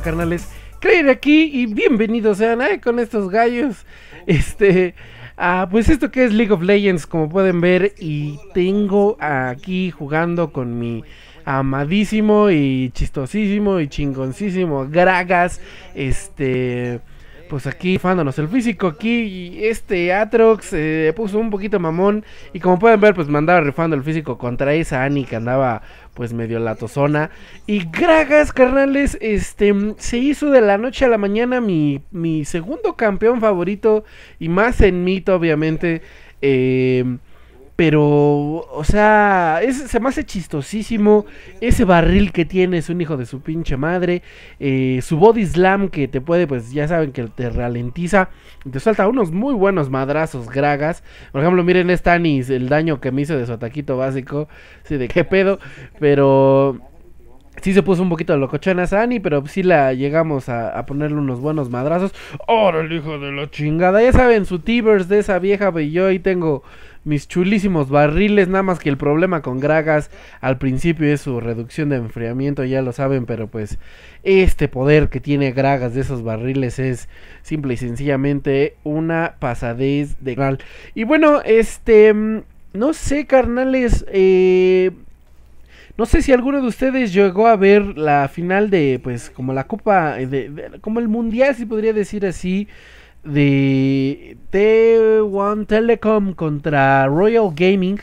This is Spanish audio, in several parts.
carnales? Creer aquí y bienvenidos sean ¿eh? con estos gallos. Este, ah, pues esto que es League of Legends, como pueden ver, y tengo aquí jugando con mi amadísimo y chistosísimo y chingoncísimo Gragas. Este pues aquí fándonos el físico, aquí este Atrox eh, puso un poquito mamón y como pueden ver pues mandaba rifando el físico contra esa Annie que andaba pues medio latozona y Gragas carnales, este se hizo de la noche a la mañana mi, mi segundo campeón favorito y más en mito obviamente eh pero, o sea, se me hace chistosísimo. Ese barril que tiene es un hijo de su pinche madre. Eh, su body slam que te puede, pues ya saben que te ralentiza. Te salta unos muy buenos madrazos, gragas. Por ejemplo, miren Stanis, el daño que me hizo de su ataquito básico. Sí, de qué pedo. Pero sí se puso un poquito locochona Sani, pero sí la llegamos a, ponerle unos buenos madrazos. Ahora el hijo de la chingada. Ya saben, su Tibers de esa vieja, y yo ahí tengo mis chulísimos barriles. Nada más que el problema con Gragas al principio es su reducción de enfriamiento, ya lo saben, pero pues este poder que tiene Gragas de esos barriles es simple y sencillamente una pasadez de Y bueno, este. Mm, no sé, carnales. Eh, no sé si alguno de ustedes llegó a ver la final de, pues, como la Copa, eh, como el Mundial, si podría decir así, de T1 Telecom contra Royal Gaming.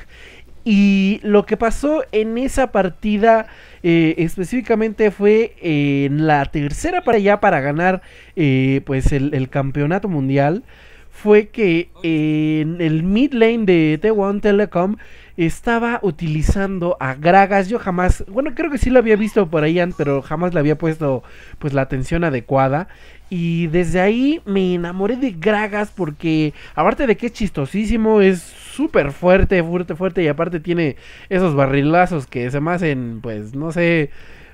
Y lo que pasó en esa partida eh, específicamente fue en la tercera para allá para ganar eh, pues el campeonato mundial fue que en el mid lane de T1 Telecom estaba utilizando a Gragas. Yo jamás, bueno, creo que sí lo había visto por ahí, pero jamás le había puesto pues la atención adecuada. Y desde ahí me enamoré de Gragas porque aparte de que es chistosísimo, es súper fuerte, fuerte, fuerte y aparte tiene esos barrilazos que se me hacen pues no sé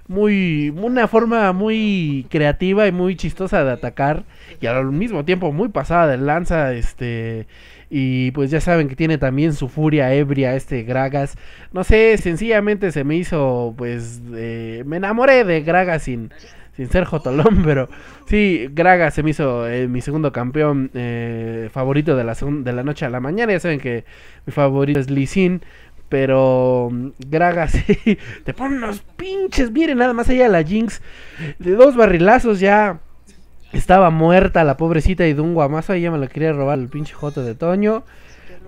muy una forma muy creativa y muy chistosa de atacar y al mismo tiempo muy pasada de lanza este y pues ya saben que tiene también su furia ebria este Gragas no sé sencillamente se me hizo pues me enamoré de Gragas sin sin ser Jotolón, pero sí, Gragas se me hizo eh, mi segundo campeón eh, favorito de la, de la noche a la mañana. Ya saben que mi favorito es Sin pero mm, Gragas te ponen unos pinches. Miren, nada más allá la Jinx. De dos barrilazos ya estaba muerta la pobrecita y de un guamazo. ya me la quería robar el pinche Joto de Toño.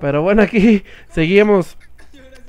Pero bueno, aquí seguimos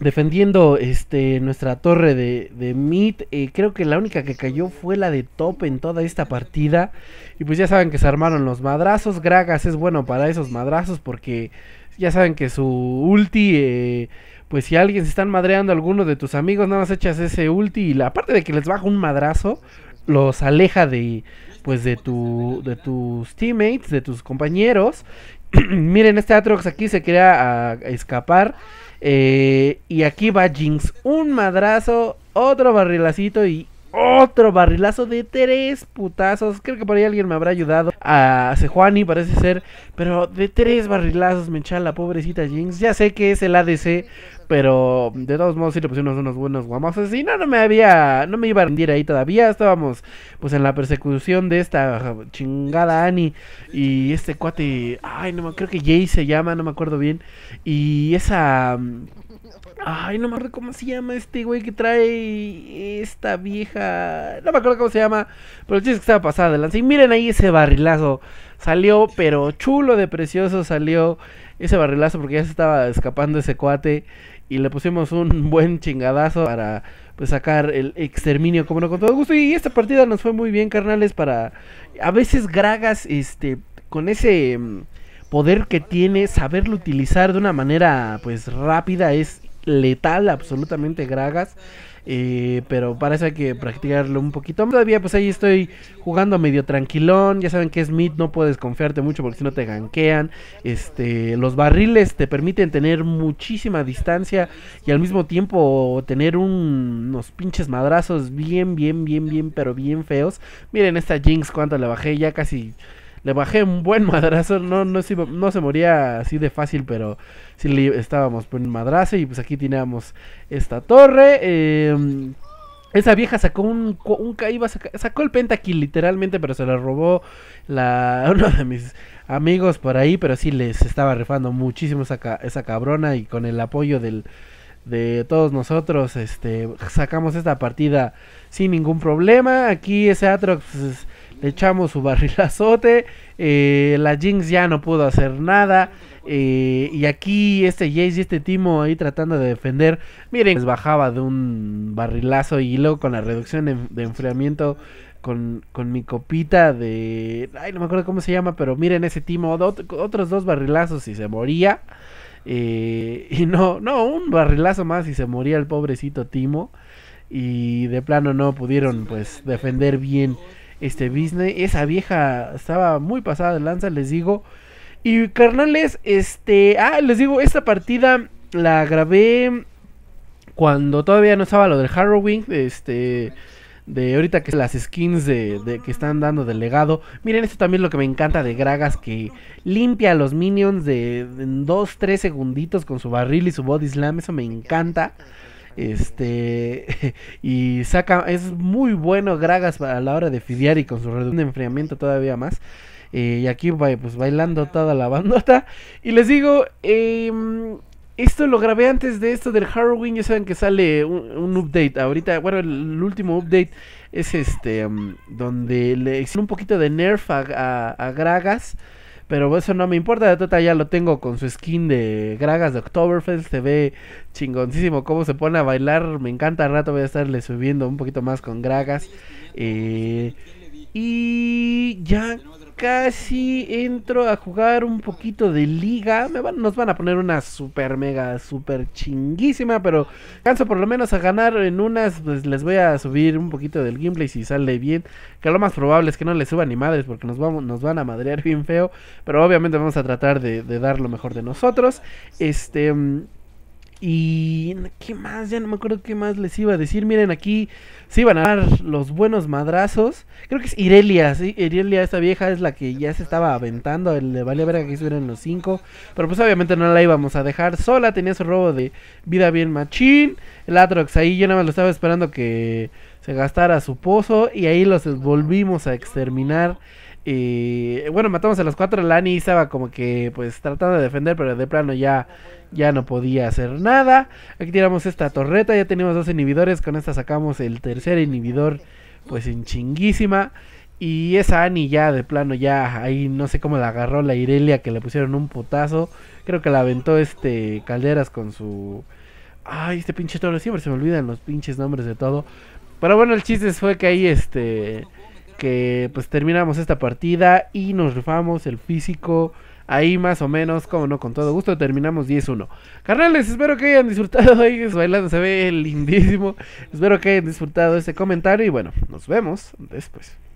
defendiendo este nuestra torre de, de Meat. Eh, creo que la única que cayó fue la de top en toda esta partida. Y pues ya saben que se armaron los madrazos. Gragas es bueno para esos madrazos porque ya saben que su ulti... Eh, pues si alguien se están madreando a alguno de tus amigos, nada más echas ese ulti y la, aparte de que les baja un madrazo, los aleja de pues de tu de tus teammates, de tus compañeros. Miren, este Atrox aquí se quería a, escapar. Eh, y aquí va Jinx. Un madrazo, otro barrilacito y otro barrilazo de tres putazos. Creo que por ahí alguien me habrá ayudado. A Sejuani parece ser. Pero de tres barrilazos me echa la pobrecita Jinx. Ya sé que es el ADC pero de todos modos sí le pusimos unos buenos guamazos y no, no me había, no me iba a rendir ahí todavía, estábamos pues en la persecución de esta chingada Annie y este cuate, ay no me creo que Jay se llama, no me acuerdo bien, y esa... Ay, no me acuerdo cómo se llama este güey que trae esta vieja. No me acuerdo cómo se llama. Pero el chiste es que estaba pasada adelante Y miren ahí ese barrilazo Salió, pero chulo de precioso salió ese barrilazo porque ya se estaba escapando ese cuate y le pusimos un buen chingadazo para pues sacar el exterminio como no con todo gusto y esta partida nos fue muy bien carnales para a veces Gragas este con ese mm, poder que tiene saberlo utilizar de una manera pues rápida es letal absolutamente Gragas. Eh, pero parece que practicarlo un poquito. Todavía pues ahí estoy jugando medio tranquilón. Ya saben que es mid no puedes confiarte mucho porque si no te ganquean. Este, los barriles te permiten tener muchísima distancia y al mismo tiempo tener unos pinches madrazos bien, bien, bien, bien, pero bien feos. Miren esta Jinx cuánto la bajé, ya casi le bajé un buen madrazo, no, no, se, no se moría así de fácil, pero sí le, estábamos por un madrazo y pues aquí teníamos esta torre. Em, esa vieja sacó un, un iba sacó el pentakill literalmente, pero se la robó la, uno de mis amigos por ahí, pero sí les estaba refando muchísimo esa, esa cabrona y con el apoyo de todos nosotros, este sacamos esta partida sin ningún problema. Aquí ese Atrox le echamos su barrilazote, eh, la Jinx ya no pudo hacer nada, eh, y aquí este Jace y este Timo ahí tratando de defender, miren, bajaba de un barrilazo y luego con la reducción de, enfriamiento con, mi copita de... Ay, no me acuerdo cómo se llama, pero miren ese Timo, otros dos barrilazos y se moría. Eh, y no, no, un barrilazo más y se moría el pobrecito Timo. Y de plano no pudieron pues defender bien este Disney. Esa vieja estaba muy pasada de lanza, les digo. Y carnales, este, ah, les digo, esta partida la grabé cuando todavía no estaba lo del Harrowing, este de ahorita que las skins de, de, que están dando del legado. Miren, esto también lo que me encanta de Gragas, que limpia a los minions de 2-3 segunditos con su barril y su body slam. Eso me encanta. Este y saca es muy bueno Gragas a la hora de fidear y con su reducción de enfriamiento todavía más. Eh, y aquí pues bailando toda la bandota y les digo em, esto lo grabé antes de esto del Halloween. Ya saben que sale un, update. Ahorita, bueno, el, último update es este, em, donde le hicieron un poquito de nerf a Gragas. Pero eso no me importa, de total ya lo tengo con su skin de Gragas de Oktoberfest, se ve chingoncísimo cómo se pone a bailar, me encanta, rato voy a estarle subiendo un poquito más con Gragas. Eh, y ya casi entro a jugar un poquito de liga. van, nos van a poner una super mega, super chinguísima, pero canso por lo menos a ganar en unas. Pues les voy a subir un poquito del gameplay si sale bien. Que lo más probable es que no le suba ni madres porque nos, vamos, nos van a madrear bien feo. Pero obviamente vamos a tratar de, dar lo mejor de nosotros. Este... Mm, y qué más, ya no me acuerdo qué más les iba a decir. Miren, aquí se iban a dar los buenos madrazos. Creo que es Irelia, sí. Irelia, esta vieja, es la que ya se estaba aventando. El valía ver verga que estuvieran los cinco. Pero pues obviamente no la íbamos a dejar sola. Tenía su robo de vida bien machín. El Atrox ahí, yo nada más lo estaba esperando que se gastara su pozo. Y ahí los volvimos a exterminar. Y bueno, matamos a los cuatro. la Ani estaba como que pues tratando de defender, pero de plano ya, ya no podía hacer nada. Aquí tiramos esta torreta, ya tenemos dos inhibidores. Con esta sacamos el tercer inhibidor pues en chinguísima. Y esa Annie ya de plano ya ahí no sé cómo la agarró la Irelia que le pusieron un putazo. Creo que la aventó este Calderas con su... Ay, este pinche toro, siempre se me olvidan los pinches nombres de todo. Pero bueno, el chiste fue que ahí este que pues terminamos esta partida y nos rifamos el físico. Ahí más o menos, como no, con todo gusto, terminamos 10-1. Carnales, espero que hayan disfrutado. Ahí bailando se ve lindísimo. Espero que hayan disfrutado este comentario y bueno, nos vemos después.